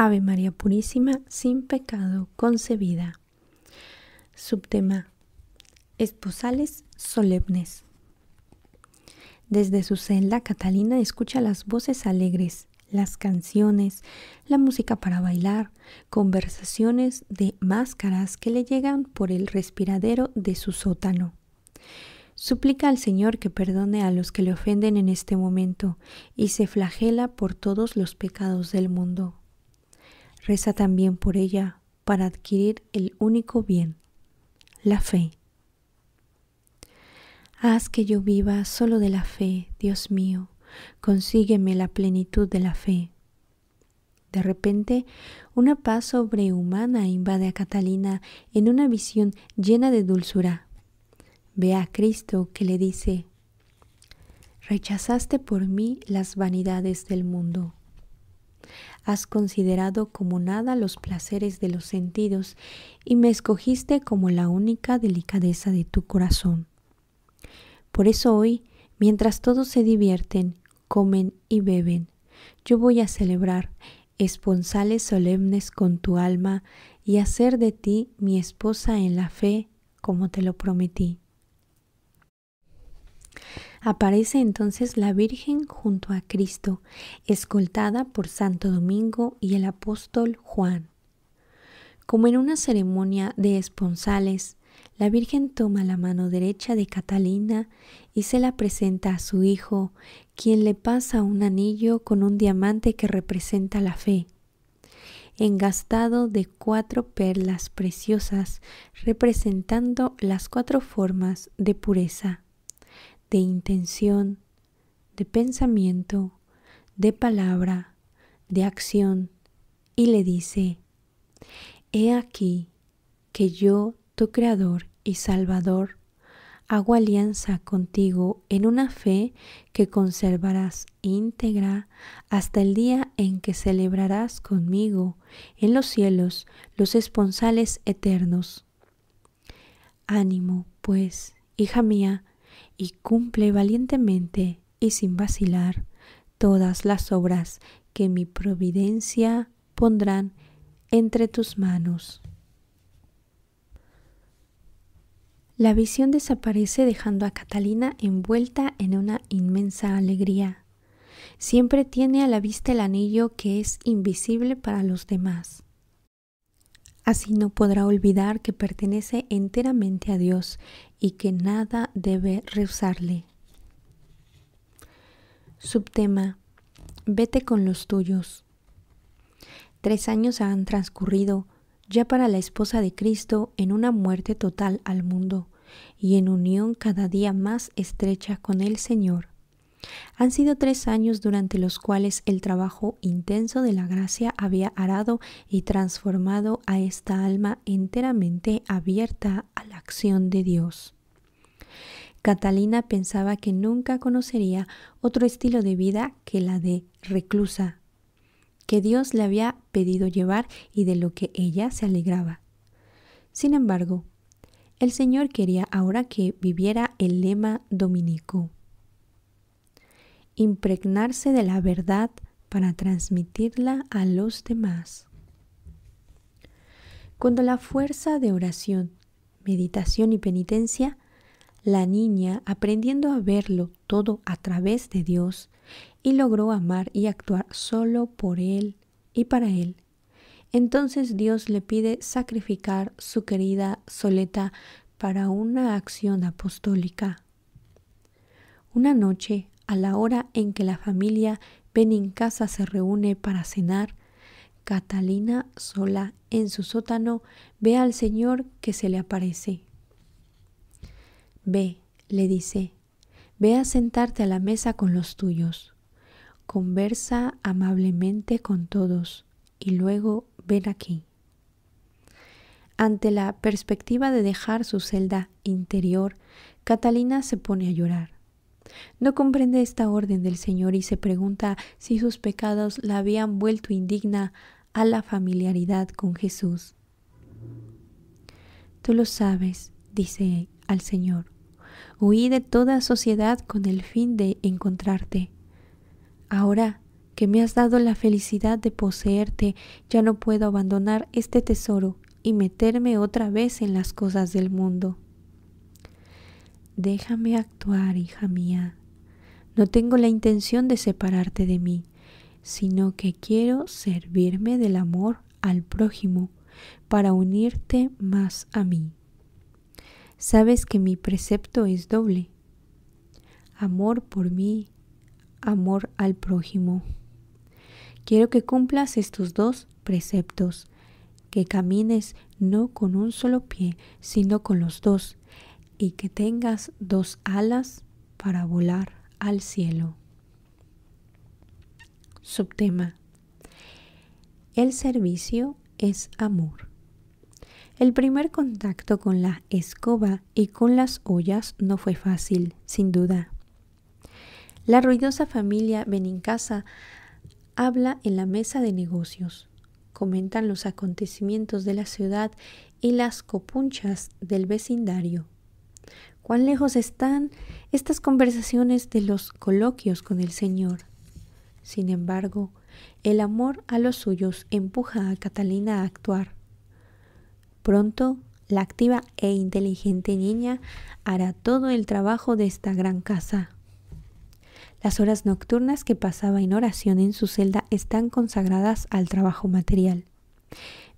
Ave María Purísima, sin pecado concebida. Subtema. Esposales solemnes. Desde su celda, Catalina escucha las voces alegres, las canciones, la música para bailar, conversaciones de máscaras que le llegan por el respiradero de su sótano. Suplica al Señor que perdone a los que le ofenden en este momento y se flagela por todos los pecados del mundo. Reza también por ella para adquirir el único bien, la fe. Haz que yo viva solo de la fe, Dios mío, consígueme la plenitud de la fe. De repente, una paz sobrehumana invade a Catalina en una visión llena de dulzura. Ve a Cristo que le dice, rechazaste por mí las vanidades del mundo Has considerado como nada los placeres de los sentidos y me escogiste como la única delicadeza de tu corazón. Por eso hoy, mientras todos se divierten, comen y beben, yo voy a celebrar esponsales solemnes con tu alma y hacer de ti mi esposa en la fe, como te lo prometí. Aparece entonces la Virgen junto a Cristo, escoltada por Santo Domingo y el apóstol Juan. Como en una ceremonia de esponsales, la Virgen toma la mano derecha de Catalina y se la presenta a su hijo, quien le pasa un anillo con un diamante que representa la fe, engastado de cuatro perlas preciosas, representando las cuatro formas de pureza de intención, de pensamiento, de palabra, de acción, y le dice, He aquí que yo, tu Creador y Salvador, hago alianza contigo en una fe que conservarás íntegra hasta el día en que celebrarás conmigo en los cielos los esponsales eternos. Ánimo, pues, hija mía, y cumple valientemente y sin vacilar todas las obras que mi providencia pondrán entre tus manos. La visión desaparece dejando a Catalina envuelta en una inmensa alegría. Siempre tiene a la vista el anillo que es invisible para los demás. Así no podrá olvidar que pertenece enteramente a Dios y que nada debe rehusarle. Subtema. Vete con los tuyos. Tres años han transcurrido ya para la esposa de Cristo en una muerte total al mundo y en unión cada día más estrecha con el Señor. Han sido tres años durante los cuales el trabajo intenso de la gracia había arado y transformado a esta alma enteramente abierta a la acción de Dios. Catalina pensaba que nunca conocería otro estilo de vida que la de reclusa, que Dios le había pedido llevar y de lo que ella se alegraba. Sin embargo, el Señor quería ahora que viviera el lema dominico impregnarse de la verdad para transmitirla a los demás. Cuando la fuerza de oración, meditación y penitencia, la niña aprendiendo a verlo todo a través de Dios y logró amar y actuar solo por Él y para Él, entonces Dios le pide sacrificar su querida Soleta para una acción apostólica. Una noche, a la hora en que la familia casa se reúne para cenar, Catalina, sola en su sótano, ve al Señor que se le aparece. Ve, le dice, ve a sentarte a la mesa con los tuyos. Conversa amablemente con todos y luego ven aquí. Ante la perspectiva de dejar su celda interior, Catalina se pone a llorar. No comprende esta orden del Señor y se pregunta si sus pecados la habían vuelto indigna a la familiaridad con Jesús. Tú lo sabes, dice al Señor. Huí de toda sociedad con el fin de encontrarte. Ahora que me has dado la felicidad de poseerte, ya no puedo abandonar este tesoro y meterme otra vez en las cosas del mundo. Déjame actuar, hija mía. No tengo la intención de separarte de mí, sino que quiero servirme del amor al prójimo para unirte más a mí. Sabes que mi precepto es doble. Amor por mí, amor al prójimo. Quiero que cumplas estos dos preceptos, que camines no con un solo pie, sino con los dos, y que tengas dos alas para volar al cielo. Subtema. El servicio es amor. El primer contacto con la escoba y con las ollas no fue fácil, sin duda. La ruidosa familia casa habla en la mesa de negocios, comentan los acontecimientos de la ciudad y las copunchas del vecindario cuán lejos están estas conversaciones de los coloquios con el Señor. Sin embargo, el amor a los suyos empuja a Catalina a actuar. Pronto, la activa e inteligente niña hará todo el trabajo de esta gran casa. Las horas nocturnas que pasaba en oración en su celda están consagradas al trabajo material.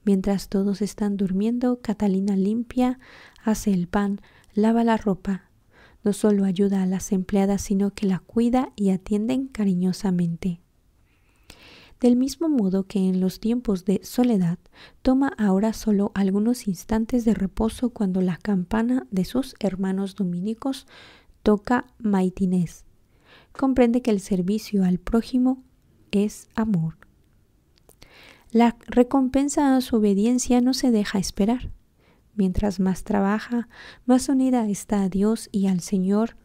Mientras todos están durmiendo, Catalina limpia, hace el pan, lava la ropa. No solo ayuda a las empleadas, sino que la cuida y atienden cariñosamente. Del mismo modo que en los tiempos de soledad, toma ahora solo algunos instantes de reposo cuando la campana de sus hermanos dominicos toca maitines. Comprende que el servicio al prójimo es amor. La recompensa a su obediencia no se deja esperar. Mientras más trabaja, más unida está a Dios y al Señor,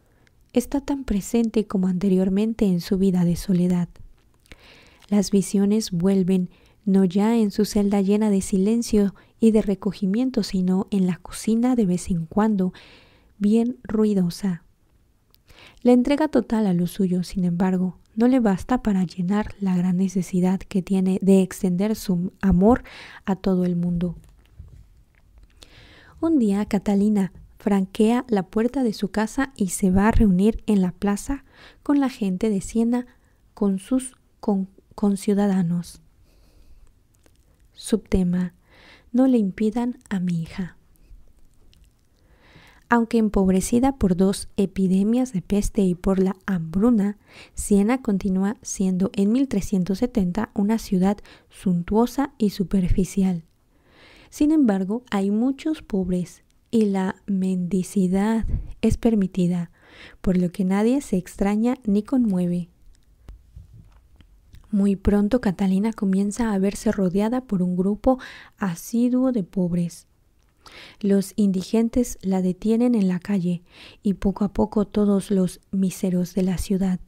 está tan presente como anteriormente en su vida de soledad. Las visiones vuelven, no ya en su celda llena de silencio y de recogimiento, sino en la cocina de vez en cuando, bien ruidosa. La entrega total a lo suyo, sin embargo, no le basta para llenar la gran necesidad que tiene de extender su amor a todo el mundo. Un día Catalina franquea la puerta de su casa y se va a reunir en la plaza con la gente de Siena, con sus con, conciudadanos. Subtema. No le impidan a mi hija. Aunque empobrecida por dos epidemias de peste y por la hambruna, Siena continúa siendo en 1370 una ciudad suntuosa y superficial. Sin embargo, hay muchos pobres y la mendicidad es permitida, por lo que nadie se extraña ni conmueve. Muy pronto Catalina comienza a verse rodeada por un grupo asiduo de pobres. Los indigentes la detienen en la calle y poco a poco todos los miseros de la ciudad.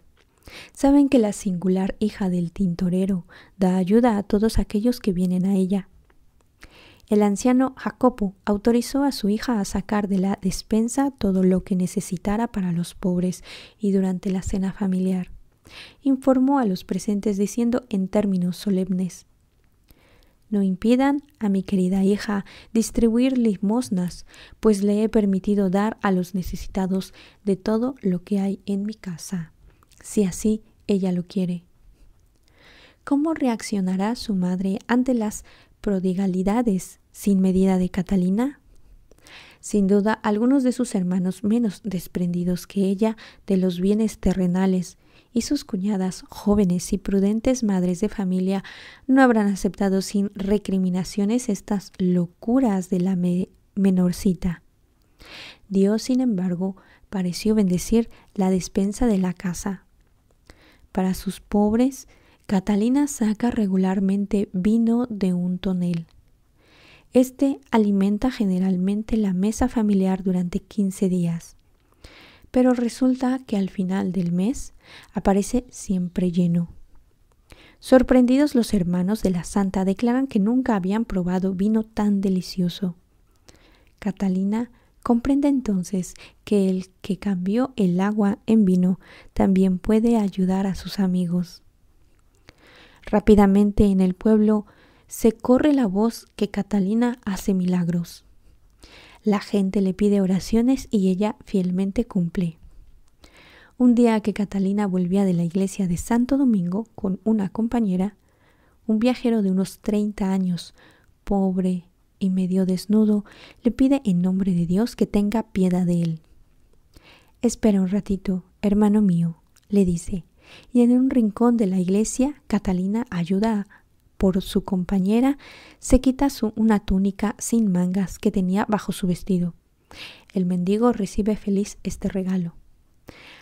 Saben que la singular hija del tintorero da ayuda a todos aquellos que vienen a ella el anciano Jacopo autorizó a su hija a sacar de la despensa todo lo que necesitara para los pobres y durante la cena familiar. Informó a los presentes diciendo en términos solemnes No impidan a mi querida hija distribuir limosnas, pues le he permitido dar a los necesitados de todo lo que hay en mi casa, si así ella lo quiere. ¿Cómo reaccionará su madre ante las prodigalidades sin medida de Catalina. Sin duda, algunos de sus hermanos menos desprendidos que ella de los bienes terrenales y sus cuñadas jóvenes y prudentes madres de familia no habrán aceptado sin recriminaciones estas locuras de la menorcita. Dios, sin embargo, pareció bendecir la despensa de la casa. Para sus pobres, Catalina saca regularmente vino de un tonel este alimenta generalmente la mesa familiar durante 15 días, pero resulta que al final del mes aparece siempre lleno. Sorprendidos los hermanos de la santa declaran que nunca habían probado vino tan delicioso. Catalina comprende entonces que el que cambió el agua en vino también puede ayudar a sus amigos. Rápidamente en el pueblo se corre la voz que Catalina hace milagros. La gente le pide oraciones y ella fielmente cumple. Un día que Catalina volvía de la iglesia de Santo Domingo con una compañera, un viajero de unos 30 años, pobre y medio desnudo, le pide en nombre de Dios que tenga piedad de él. Espera un ratito, hermano mío, le dice, y en un rincón de la iglesia Catalina ayuda por su compañera, se quita su, una túnica sin mangas que tenía bajo su vestido. El mendigo recibe feliz este regalo.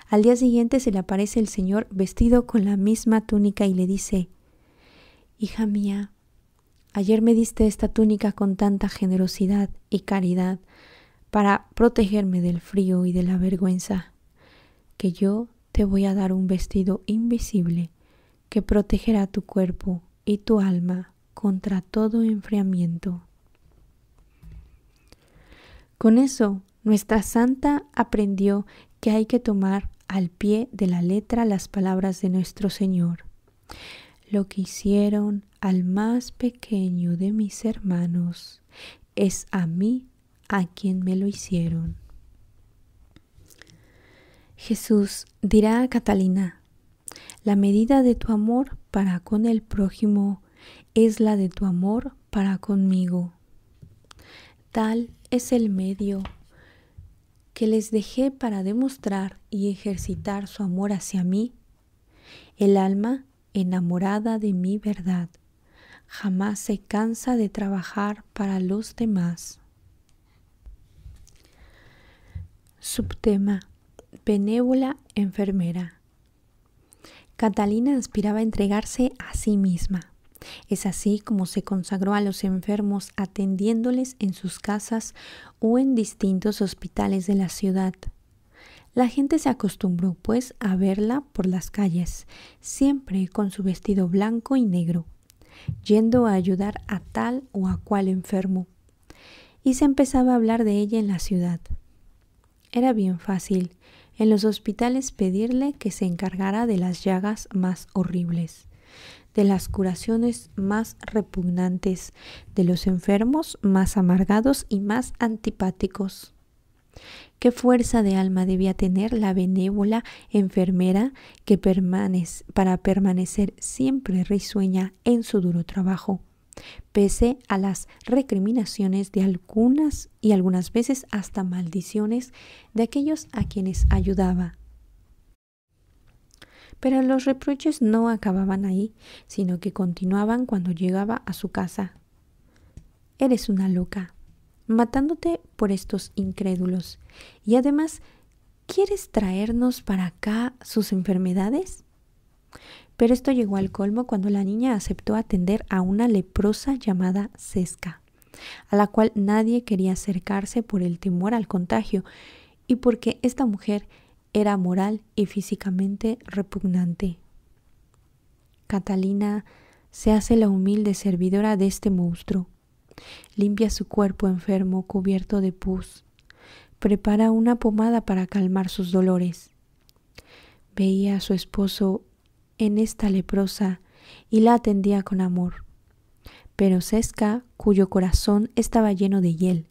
Al día siguiente se le aparece el señor vestido con la misma túnica y le dice Hija mía, ayer me diste esta túnica con tanta generosidad y caridad para protegerme del frío y de la vergüenza, que yo te voy a dar un vestido invisible que protegerá tu cuerpo y tu alma contra todo enfriamiento. Con eso, nuestra santa aprendió que hay que tomar al pie de la letra las palabras de nuestro Señor. Lo que hicieron al más pequeño de mis hermanos es a mí a quien me lo hicieron. Jesús dirá a Catalina, la medida de tu amor para con el prójimo es la de tu amor para conmigo. Tal es el medio que les dejé para demostrar y ejercitar su amor hacia mí, el alma enamorada de mi verdad jamás se cansa de trabajar para los demás. Subtema Benévola Enfermera Catalina aspiraba a entregarse a sí misma. Es así como se consagró a los enfermos atendiéndoles en sus casas o en distintos hospitales de la ciudad. La gente se acostumbró, pues, a verla por las calles, siempre con su vestido blanco y negro, yendo a ayudar a tal o a cual enfermo. Y se empezaba a hablar de ella en la ciudad. Era bien fácil, en los hospitales pedirle que se encargara de las llagas más horribles, de las curaciones más repugnantes, de los enfermos más amargados y más antipáticos. ¿Qué fuerza de alma debía tener la benévola enfermera que para permanecer siempre risueña en su duro trabajo, pese a las recriminaciones de algunas y algunas veces hasta maldiciones de aquellos a quienes ayudaba. Pero los reproches no acababan ahí, sino que continuaban cuando llegaba a su casa. Eres una loca, matándote por estos incrédulos. Y además, ¿quieres traernos para acá sus enfermedades? Pero esto llegó al colmo cuando la niña aceptó atender a una leprosa llamada Sesca, a la cual nadie quería acercarse por el temor al contagio y porque esta mujer era moral y físicamente repugnante. Catalina se hace la humilde servidora de este monstruo. Limpia su cuerpo enfermo cubierto de pus. Prepara una pomada para calmar sus dolores. Veía a su esposo en esta leprosa y la atendía con amor. Pero Sesca, cuyo corazón estaba lleno de hiel,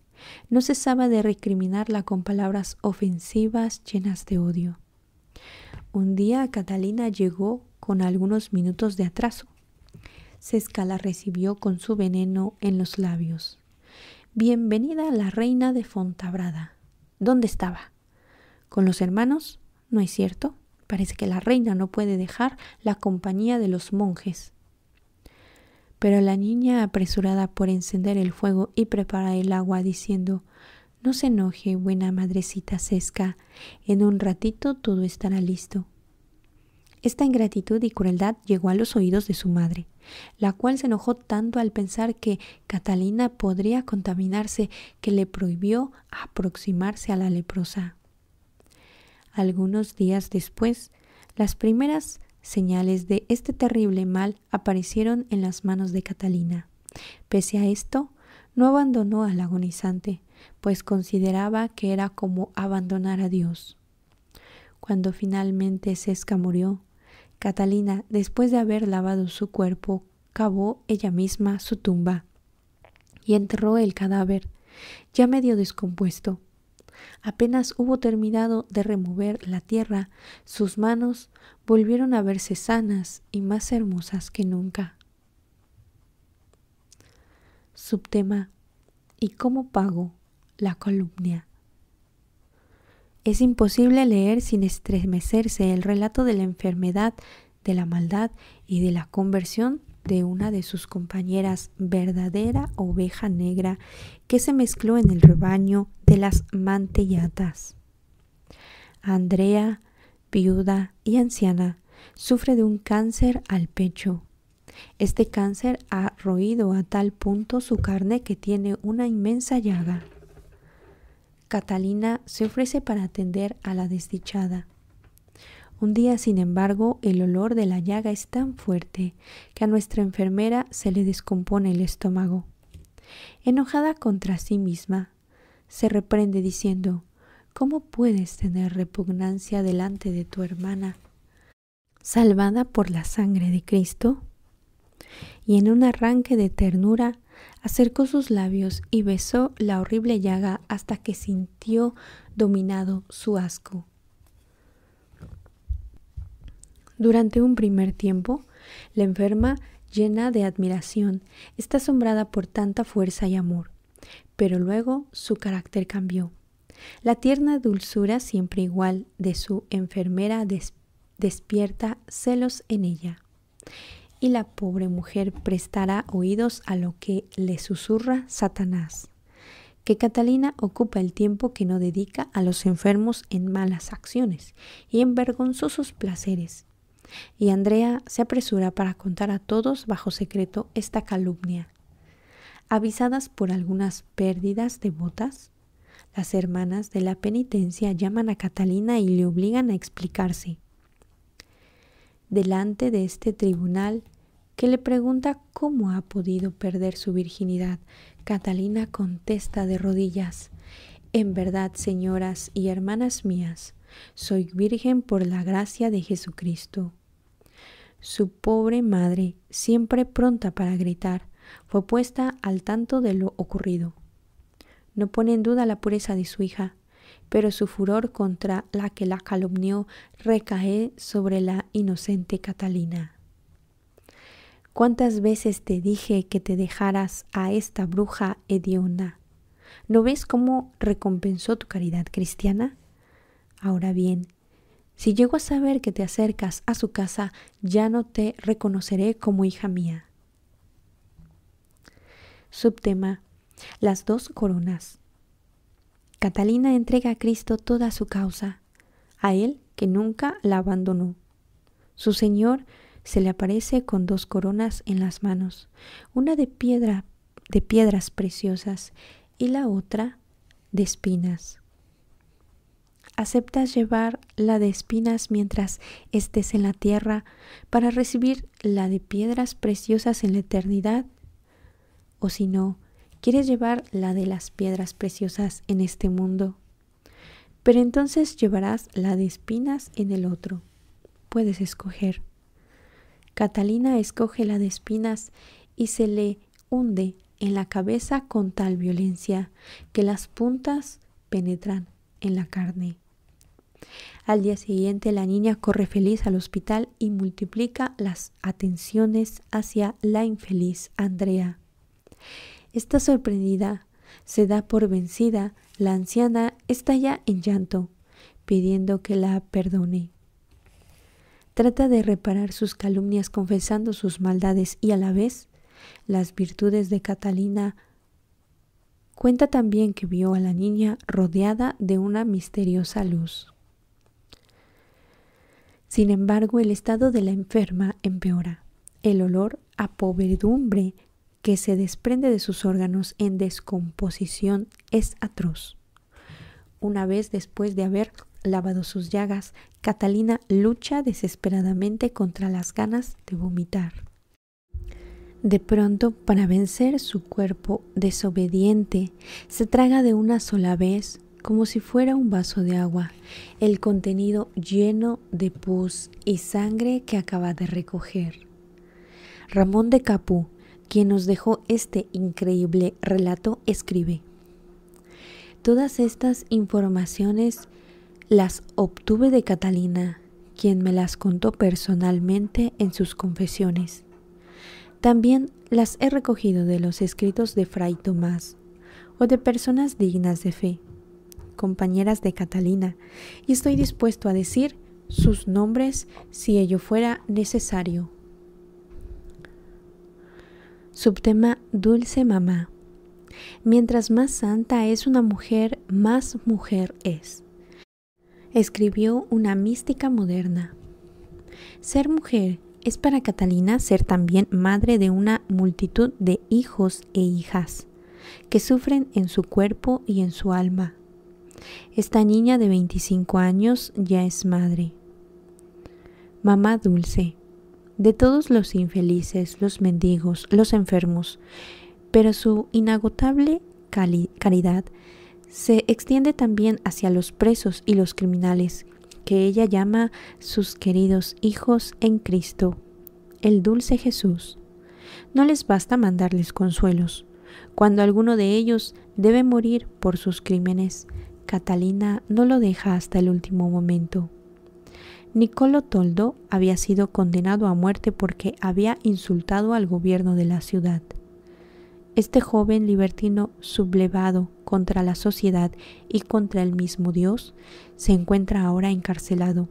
no cesaba de recriminarla con palabras ofensivas llenas de odio. Un día Catalina llegó con algunos minutos de atraso. Sesca la recibió con su veneno en los labios. Bienvenida la reina de Fontabrada. ¿Dónde estaba? ¿Con los hermanos? ¿No es cierto? Parece que la reina no puede dejar la compañía de los monjes. Pero la niña, apresurada por encender el fuego y preparar el agua, diciendo No se enoje, buena madrecita Sesca, en un ratito todo estará listo. Esta ingratitud y crueldad llegó a los oídos de su madre, la cual se enojó tanto al pensar que Catalina podría contaminarse que le prohibió aproximarse a la leprosa. Algunos días después, las primeras señales de este terrible mal aparecieron en las manos de Catalina. Pese a esto, no abandonó al agonizante, pues consideraba que era como abandonar a Dios. Cuando finalmente Sesca murió, Catalina, después de haber lavado su cuerpo, cavó ella misma su tumba y enterró el cadáver, ya medio descompuesto, Apenas hubo terminado de remover la tierra, sus manos volvieron a verse sanas y más hermosas que nunca. Subtema ¿Y cómo pago la calumnia? Es imposible leer sin estremecerse el relato de la enfermedad, de la maldad y de la conversión de una de sus compañeras, verdadera oveja negra, que se mezcló en el rebaño de las mantellatas. Andrea, viuda y anciana, sufre de un cáncer al pecho. Este cáncer ha roído a tal punto su carne que tiene una inmensa llaga. Catalina se ofrece para atender a la desdichada. Un día, sin embargo, el olor de la llaga es tan fuerte que a nuestra enfermera se le descompone el estómago. Enojada contra sí misma, se reprende diciendo ¿Cómo puedes tener repugnancia delante de tu hermana? Salvada por la sangre de Cristo. Y en un arranque de ternura, acercó sus labios y besó la horrible llaga hasta que sintió dominado su asco durante un primer tiempo, la enferma, llena de admiración, está asombrada por tanta fuerza y amor, pero luego su carácter cambió. La tierna dulzura siempre igual de su enfermera despierta celos en ella, y la pobre mujer prestará oídos a lo que le susurra Satanás que Catalina ocupa el tiempo que no dedica a los enfermos en malas acciones y en vergonzosos placeres, y Andrea se apresura para contar a todos bajo secreto esta calumnia. Avisadas por algunas pérdidas devotas, las hermanas de la penitencia llaman a Catalina y le obligan a explicarse. Delante de este tribunal, que le pregunta cómo ha podido perder su virginidad, Catalina contesta de rodillas, En verdad, señoras y hermanas mías, soy virgen por la gracia de Jesucristo. Su pobre madre, siempre pronta para gritar, fue puesta al tanto de lo ocurrido. No pone en duda la pureza de su hija, pero su furor contra la que la calumnió recae sobre la inocente Catalina. ¿Cuántas veces te dije que te dejaras a esta bruja hedionda? ¿No ves cómo recompensó tu caridad cristiana? Ahora bien, si llego a saber que te acercas a su casa, ya no te reconoceré como hija mía. Subtema. Las dos coronas. Catalina entrega a Cristo toda su causa, a Él que nunca la abandonó. Su Señor se le aparece con dos coronas en las manos, una de piedra de piedras preciosas y la otra de espinas aceptas llevar la de espinas mientras estés en la tierra para recibir la de piedras preciosas en la eternidad? O si no, ¿quieres llevar la de las piedras preciosas en este mundo? Pero entonces llevarás la de espinas en el otro. Puedes escoger. Catalina escoge la de espinas y se le hunde en la cabeza con tal violencia que las puntas penetran en la carne. Al día siguiente la niña corre feliz al hospital y multiplica las atenciones hacia la infeliz Andrea. Está sorprendida, se da por vencida, la anciana estalla en llanto, pidiendo que la perdone. Trata de reparar sus calumnias confesando sus maldades y a la vez las virtudes de Catalina Cuenta también que vio a la niña rodeada de una misteriosa luz. Sin embargo, el estado de la enferma empeora. El olor a podredumbre que se desprende de sus órganos en descomposición es atroz. Una vez después de haber lavado sus llagas, Catalina lucha desesperadamente contra las ganas de vomitar. De pronto, para vencer su cuerpo desobediente, se traga de una sola vez como si fuera un vaso de agua, el contenido lleno de pus y sangre que acaba de recoger. Ramón de Capú, quien nos dejó este increíble relato, escribe, Todas estas informaciones las obtuve de Catalina, quien me las contó personalmente en sus confesiones. También las he recogido de los escritos de Fray Tomás o de personas dignas de fe, compañeras de Catalina, y estoy dispuesto a decir sus nombres si ello fuera necesario. Subtema Dulce Mamá. Mientras más santa es una mujer, más mujer es. Escribió una mística moderna. Ser mujer es para Catalina ser también madre de una multitud de hijos e hijas que sufren en su cuerpo y en su alma, esta niña de 25 años ya es madre. Mamá dulce, de todos los infelices, los mendigos, los enfermos, pero su inagotable caridad se extiende también hacia los presos y los criminales, que ella llama sus queridos hijos en Cristo, el dulce Jesús. No les basta mandarles consuelos. Cuando alguno de ellos debe morir por sus crímenes, Catalina no lo deja hasta el último momento. Nicolo Toldo había sido condenado a muerte porque había insultado al gobierno de la ciudad. Este joven libertino sublevado contra la sociedad y contra el mismo Dios se encuentra ahora encarcelado.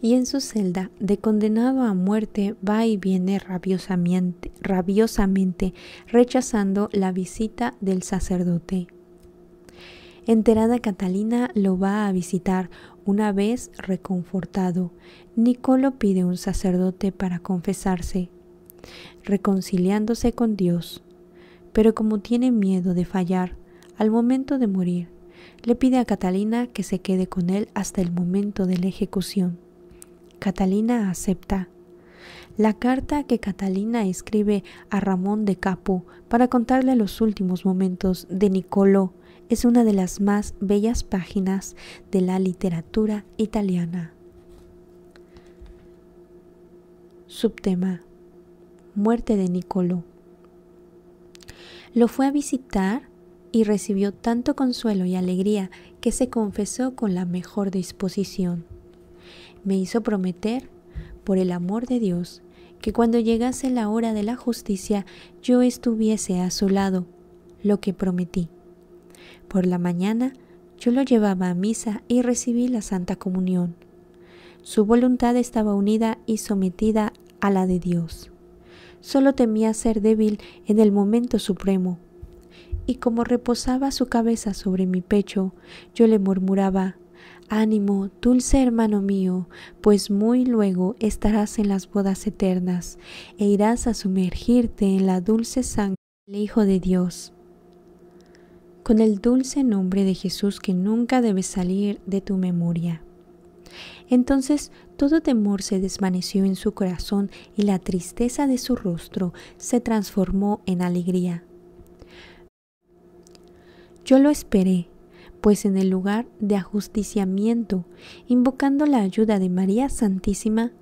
Y en su celda, de condenado a muerte, va y viene rabiosamente, rabiosamente rechazando la visita del sacerdote Enterada Catalina lo va a visitar una vez reconfortado. Nicolo pide un sacerdote para confesarse, reconciliándose con Dios. Pero como tiene miedo de fallar, al momento de morir, le pide a Catalina que se quede con él hasta el momento de la ejecución. Catalina acepta. La carta que Catalina escribe a Ramón de Capo para contarle los últimos momentos de Nicolo es una de las más bellas páginas de la literatura italiana. Subtema. Muerte de Niccolò. Lo fue a visitar y recibió tanto consuelo y alegría que se confesó con la mejor disposición. Me hizo prometer, por el amor de Dios, que cuando llegase la hora de la justicia yo estuviese a su lado, lo que prometí. Por la mañana yo lo llevaba a misa y recibí la Santa Comunión. Su voluntad estaba unida y sometida a la de Dios. Solo temía ser débil en el momento supremo. Y como reposaba su cabeza sobre mi pecho, yo le murmuraba, Ánimo, dulce hermano mío, pues muy luego estarás en las bodas eternas e irás a sumergirte en la dulce sangre del Hijo de Dios con el dulce nombre de Jesús que nunca debe salir de tu memoria. Entonces todo temor se desvaneció en su corazón y la tristeza de su rostro se transformó en alegría. Yo lo esperé, pues en el lugar de ajusticiamiento, invocando la ayuda de María Santísima,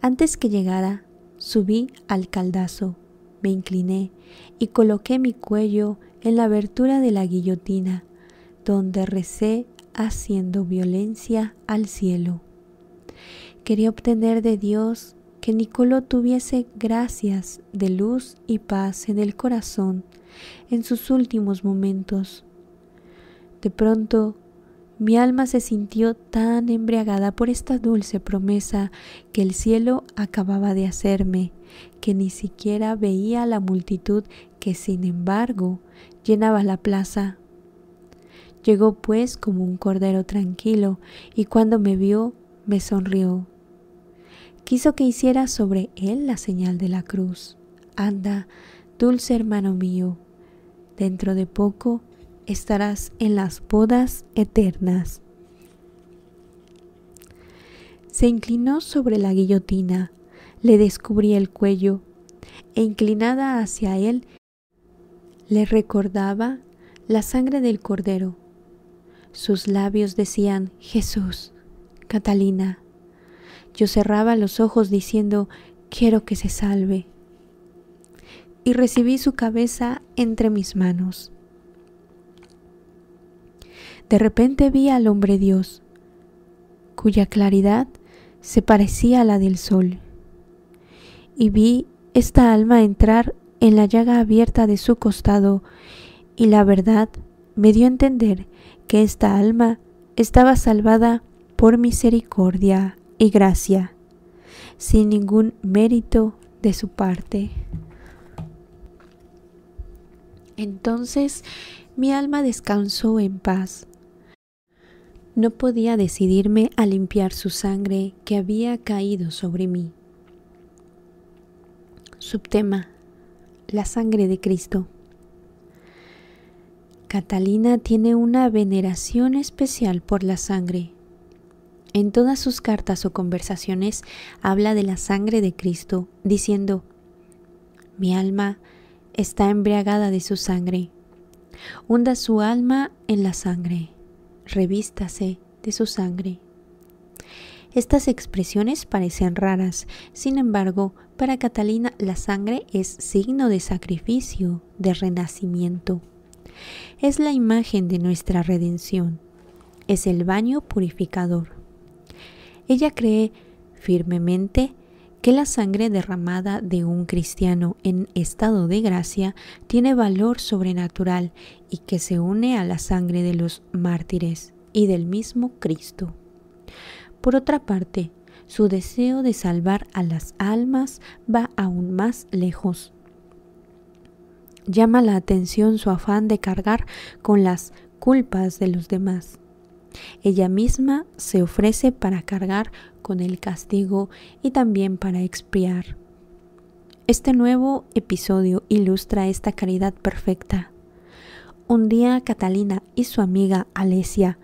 antes que llegara, subí al caldazo, me incliné y coloqué mi cuello en la abertura de la guillotina, donde recé haciendo violencia al cielo. Quería obtener de Dios que Nicoló tuviese gracias de luz y paz en el corazón en sus últimos momentos. De pronto, mi alma se sintió tan embriagada por esta dulce promesa que el cielo acababa de hacerme, que ni siquiera veía a la multitud que sin embargo llenaba la plaza. Llegó pues como un cordero tranquilo y cuando me vio me sonrió. Quiso que hiciera sobre él la señal de la cruz. Anda, dulce hermano mío, dentro de poco estarás en las bodas eternas. Se inclinó sobre la guillotina, le descubrí el cuello, e inclinada hacia él le recordaba la sangre del cordero. Sus labios decían, Jesús, Catalina. Yo cerraba los ojos diciendo, quiero que se salve. Y recibí su cabeza entre mis manos. De repente vi al hombre Dios, cuya claridad se parecía a la del sol, y vi esta alma entrar en la llaga abierta de su costado y la verdad me dio a entender que esta alma estaba salvada por misericordia y gracia, sin ningún mérito de su parte. Entonces mi alma descansó en paz. No podía decidirme a limpiar su sangre que había caído sobre mí. Subtema la sangre de Cristo. Catalina tiene una veneración especial por la sangre. En todas sus cartas o conversaciones habla de la sangre de Cristo, diciendo, Mi alma está embriagada de su sangre. Hunda su alma en la sangre. Revístase de su sangre. Estas expresiones parecen raras, sin embargo, para Catalina la sangre es signo de sacrificio, de renacimiento. Es la imagen de nuestra redención. Es el baño purificador. Ella cree firmemente que la sangre derramada de un cristiano en estado de gracia tiene valor sobrenatural y que se une a la sangre de los mártires y del mismo Cristo. Por otra parte, su deseo de salvar a las almas va aún más lejos. Llama la atención su afán de cargar con las culpas de los demás. Ella misma se ofrece para cargar con el castigo y también para expiar. Este nuevo episodio ilustra esta caridad perfecta. Un día Catalina y su amiga Alesia,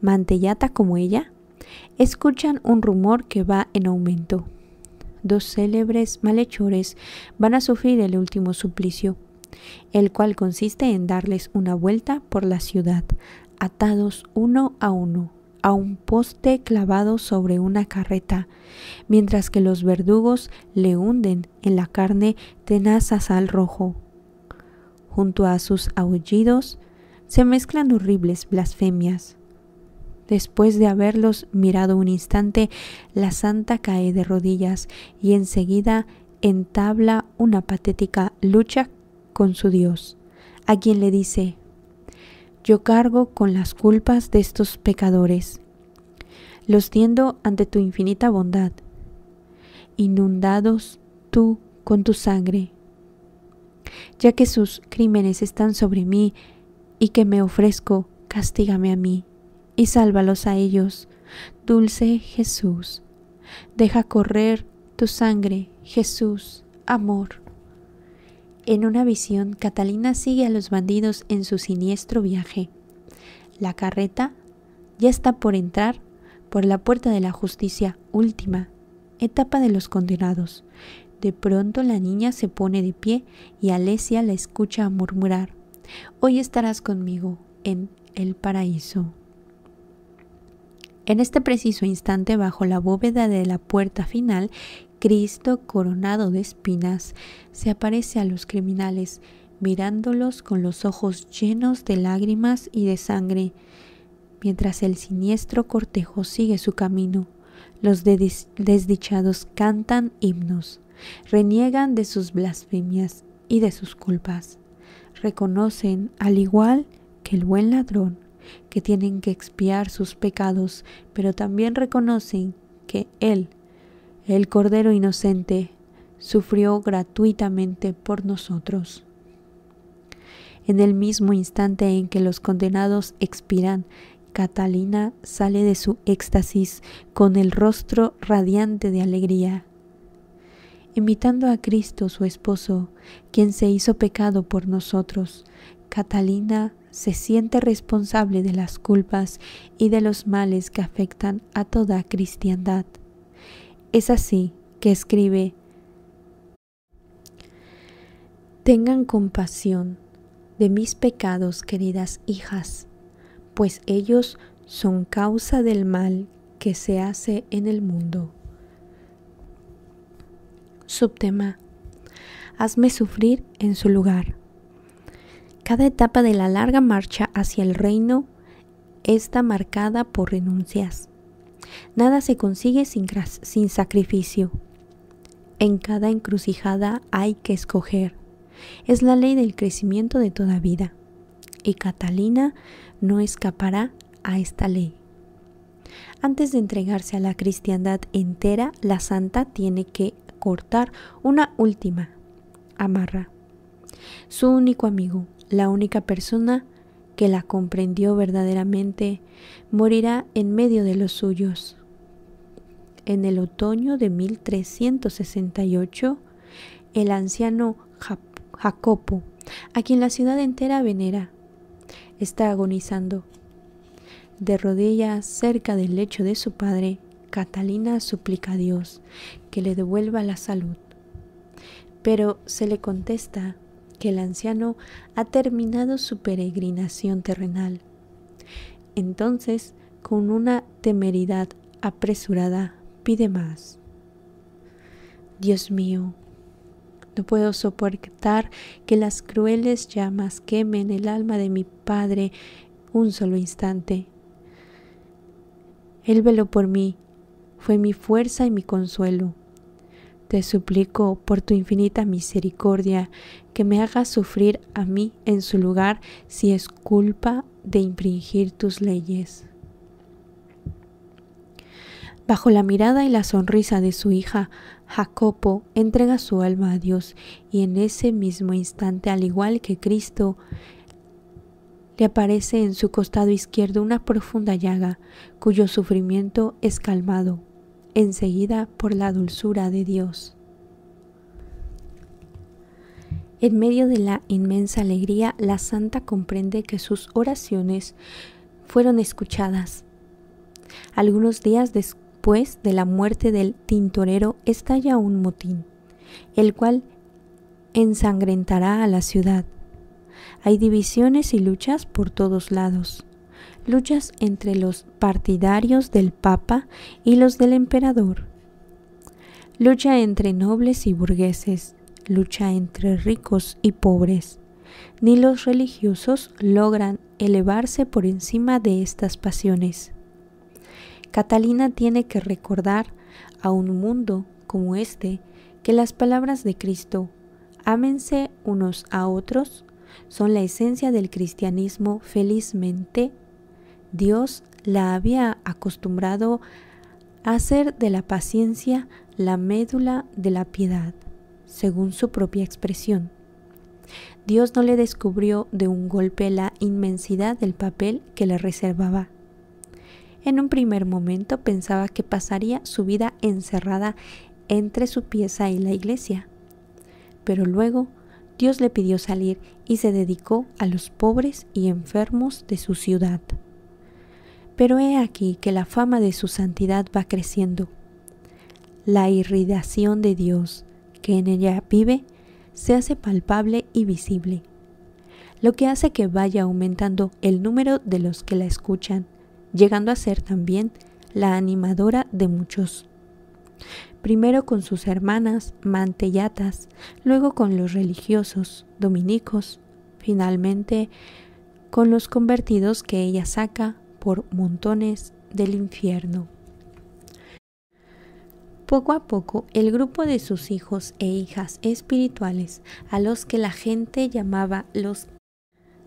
mantellata como ella, escuchan un rumor que va en aumento. Dos célebres malhechores van a sufrir el último suplicio, el cual consiste en darles una vuelta por la ciudad, atados uno a uno a un poste clavado sobre una carreta, mientras que los verdugos le hunden en la carne tenazas al rojo. Junto a sus aullidos se mezclan horribles blasfemias, Después de haberlos mirado un instante, la santa cae de rodillas y enseguida entabla una patética lucha con su Dios, a quien le dice, yo cargo con las culpas de estos pecadores, los tiendo ante tu infinita bondad, inundados tú con tu sangre, ya que sus crímenes están sobre mí y que me ofrezco, castígame a mí y sálvalos a ellos. Dulce Jesús, deja correr tu sangre, Jesús, amor. En una visión, Catalina sigue a los bandidos en su siniestro viaje. La carreta ya está por entrar por la puerta de la justicia última, etapa de los condenados. De pronto la niña se pone de pie y Alesia la escucha murmurar, Hoy estarás conmigo en el paraíso. En este preciso instante, bajo la bóveda de la puerta final, Cristo, coronado de espinas, se aparece a los criminales, mirándolos con los ojos llenos de lágrimas y de sangre, mientras el siniestro cortejo sigue su camino. Los desdichados cantan himnos, reniegan de sus blasfemias y de sus culpas, reconocen, al igual que el buen ladrón, que tienen que expiar sus pecados, pero también reconocen que Él, el Cordero Inocente, sufrió gratuitamente por nosotros. En el mismo instante en que los condenados expiran, Catalina sale de su éxtasis con el rostro radiante de alegría, invitando a Cristo su esposo, quien se hizo pecado por nosotros, Catalina se siente responsable de las culpas y de los males que afectan a toda cristiandad. Es así que escribe, Tengan compasión de mis pecados, queridas hijas, pues ellos son causa del mal que se hace en el mundo. Subtema. Hazme sufrir en su lugar. Cada etapa de la larga marcha hacia el reino está marcada por renuncias. Nada se consigue sin, sin sacrificio. En cada encrucijada hay que escoger. Es la ley del crecimiento de toda vida. Y Catalina no escapará a esta ley. Antes de entregarse a la cristiandad entera, la santa tiene que cortar una última amarra. Su único amigo, la única persona que la comprendió verdaderamente, morirá en medio de los suyos. En el otoño de 1368, el anciano Jacopo, a quien la ciudad entera venera, está agonizando. De rodillas cerca del lecho de su padre, Catalina suplica a Dios que le devuelva la salud. Pero se le contesta que el anciano ha terminado su peregrinación terrenal. Entonces, con una temeridad apresurada, pide más. Dios mío, no puedo soportar que las crueles llamas quemen el alma de mi Padre un solo instante. Él veló por mí, fue mi fuerza y mi consuelo. Te suplico, por tu infinita misericordia, que me hagas sufrir a mí en su lugar si es culpa de infringir tus leyes. Bajo la mirada y la sonrisa de su hija, Jacopo entrega su alma a Dios y en ese mismo instante, al igual que Cristo, le aparece en su costado izquierdo una profunda llaga, cuyo sufrimiento es calmado enseguida por la dulzura de Dios. En medio de la inmensa alegría, la santa comprende que sus oraciones fueron escuchadas. Algunos días después de la muerte del tintorero estalla un motín, el cual ensangrentará a la ciudad. Hay divisiones y luchas por todos lados luchas entre los partidarios del Papa y los del Emperador, lucha entre nobles y burgueses, lucha entre ricos y pobres. Ni los religiosos logran elevarse por encima de estas pasiones. Catalina tiene que recordar a un mundo como este que las palabras de Cristo, ámense unos a otros, son la esencia del cristianismo felizmente Dios la había acostumbrado a hacer de la paciencia la médula de la piedad, según su propia expresión. Dios no le descubrió de un golpe la inmensidad del papel que le reservaba. En un primer momento pensaba que pasaría su vida encerrada entre su pieza y la iglesia. Pero luego Dios le pidió salir y se dedicó a los pobres y enfermos de su ciudad. Pero he aquí que la fama de su santidad va creciendo. La irradiación de Dios que en ella vive se hace palpable y visible, lo que hace que vaya aumentando el número de los que la escuchan, llegando a ser también la animadora de muchos. Primero con sus hermanas mantellatas, luego con los religiosos dominicos, finalmente con los convertidos que ella saca por montones del infierno. Poco a poco, el grupo de sus hijos e hijas espirituales, a los que la gente llamaba los,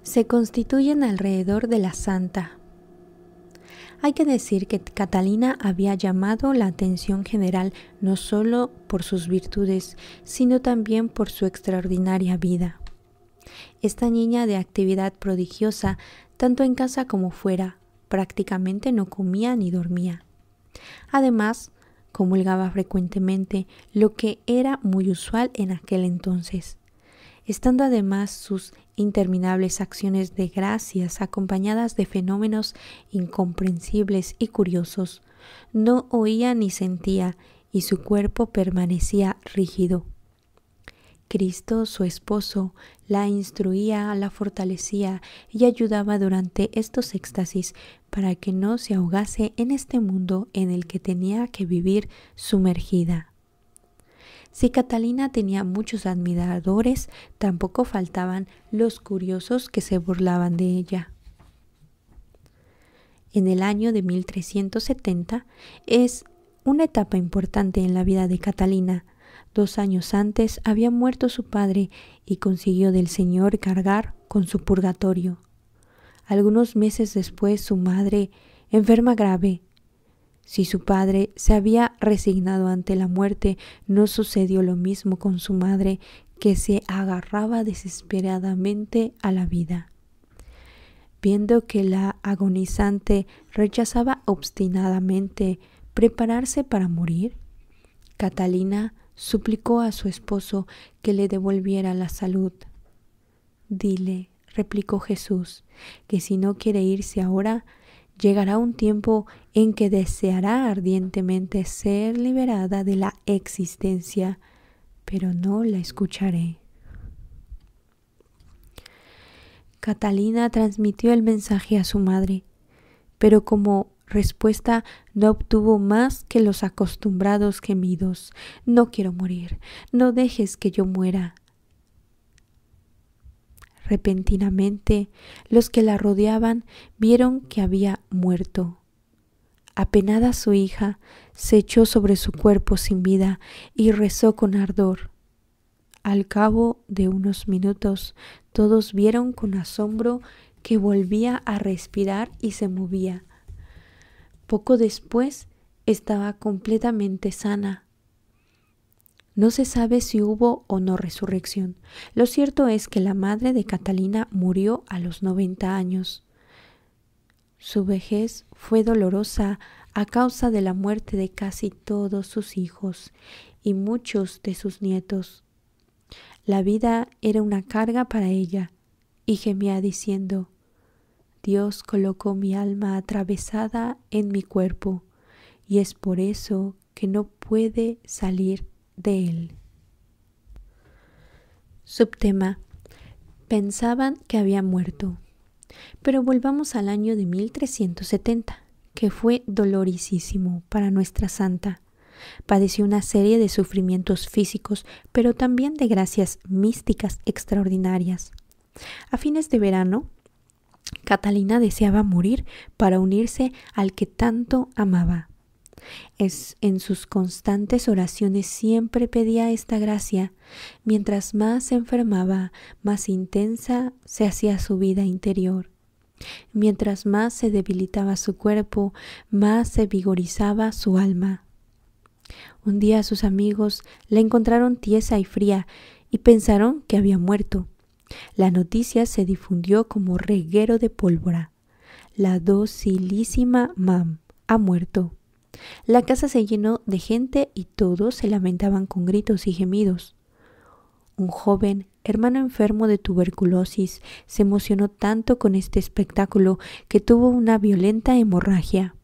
se constituyen alrededor de la santa. Hay que decir que Catalina había llamado la atención general no solo por sus virtudes, sino también por su extraordinaria vida. Esta niña de actividad prodigiosa, tanto en casa como fuera, prácticamente no comía ni dormía. Además, comulgaba frecuentemente, lo que era muy usual en aquel entonces, estando además sus interminables acciones de gracias acompañadas de fenómenos incomprensibles y curiosos. No oía ni sentía, y su cuerpo permanecía rígido, Cristo, su esposo, la instruía, la fortalecía y ayudaba durante estos éxtasis para que no se ahogase en este mundo en el que tenía que vivir sumergida. Si Catalina tenía muchos admiradores, tampoco faltaban los curiosos que se burlaban de ella. En el año de 1370 es una etapa importante en la vida de Catalina, Dos años antes había muerto su padre y consiguió del Señor cargar con su purgatorio. Algunos meses después su madre, enferma grave, si su padre se había resignado ante la muerte, no sucedió lo mismo con su madre, que se agarraba desesperadamente a la vida. Viendo que la agonizante rechazaba obstinadamente prepararse para morir, Catalina suplicó a su esposo que le devolviera la salud. Dile, replicó Jesús, que si no quiere irse ahora, llegará un tiempo en que deseará ardientemente ser liberada de la existencia, pero no la escucharé. Catalina transmitió el mensaje a su madre, pero como respuesta no obtuvo más que los acostumbrados gemidos. No quiero morir, no dejes que yo muera. Repentinamente, los que la rodeaban vieron que había muerto. Apenada su hija, se echó sobre su cuerpo sin vida y rezó con ardor. Al cabo de unos minutos, todos vieron con asombro que volvía a respirar y se movía. Poco después estaba completamente sana. No se sabe si hubo o no resurrección. Lo cierto es que la madre de Catalina murió a los 90 años. Su vejez fue dolorosa a causa de la muerte de casi todos sus hijos y muchos de sus nietos. La vida era una carga para ella y gemía diciendo, Dios colocó mi alma atravesada en mi cuerpo y es por eso que no puede salir de él. Subtema. Pensaban que había muerto. Pero volvamos al año de 1370, que fue dolorísimo para nuestra santa. Padeció una serie de sufrimientos físicos, pero también de gracias místicas extraordinarias. A fines de verano, Catalina deseaba morir para unirse al que tanto amaba. en sus constantes oraciones siempre pedía esta gracia. Mientras más se enfermaba, más intensa se hacía su vida interior. Mientras más se debilitaba su cuerpo, más se vigorizaba su alma. Un día sus amigos la encontraron tiesa y fría y pensaron que había muerto. La noticia se difundió como reguero de pólvora. La docilísima mam ha muerto. La casa se llenó de gente y todos se lamentaban con gritos y gemidos. Un joven, hermano enfermo de tuberculosis, se emocionó tanto con este espectáculo que tuvo una violenta hemorragia.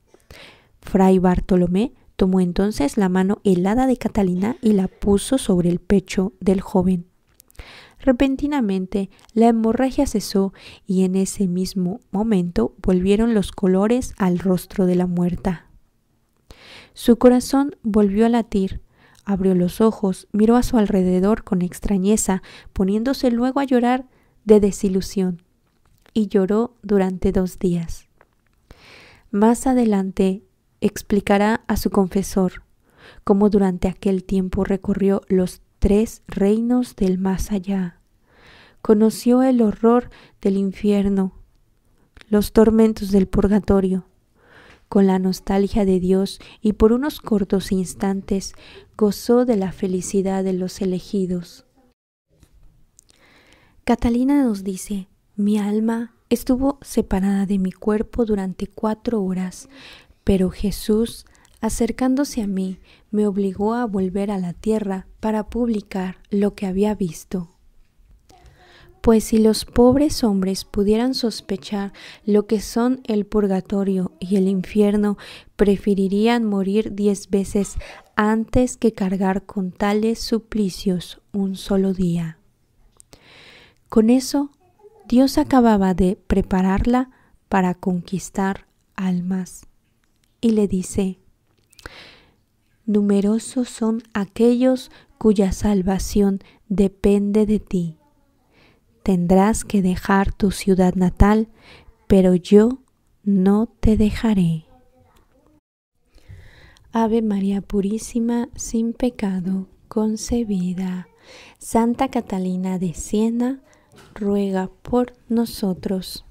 Fray Bartolomé tomó entonces la mano helada de Catalina y la puso sobre el pecho del joven. Repentinamente la hemorragia cesó y en ese mismo momento volvieron los colores al rostro de la muerta. Su corazón volvió a latir, abrió los ojos, miró a su alrededor con extrañeza, poniéndose luego a llorar de desilusión, y lloró durante dos días. Más adelante explicará a su confesor cómo durante aquel tiempo recorrió los tres reinos del más allá conoció el horror del infierno, los tormentos del purgatorio. Con la nostalgia de Dios y por unos cortos instantes gozó de la felicidad de los elegidos. Catalina nos dice, mi alma estuvo separada de mi cuerpo durante cuatro horas, pero Jesús, acercándose a mí, me obligó a volver a la tierra para publicar lo que había visto. Pues si los pobres hombres pudieran sospechar lo que son el purgatorio y el infierno, preferirían morir diez veces antes que cargar con tales suplicios un solo día. Con eso, Dios acababa de prepararla para conquistar almas. Y le dice, Numerosos son aquellos cuya salvación depende de ti tendrás que dejar tu ciudad natal, pero yo no te dejaré. Ave María Purísima, sin pecado concebida. Santa Catalina de Siena, ruega por nosotros.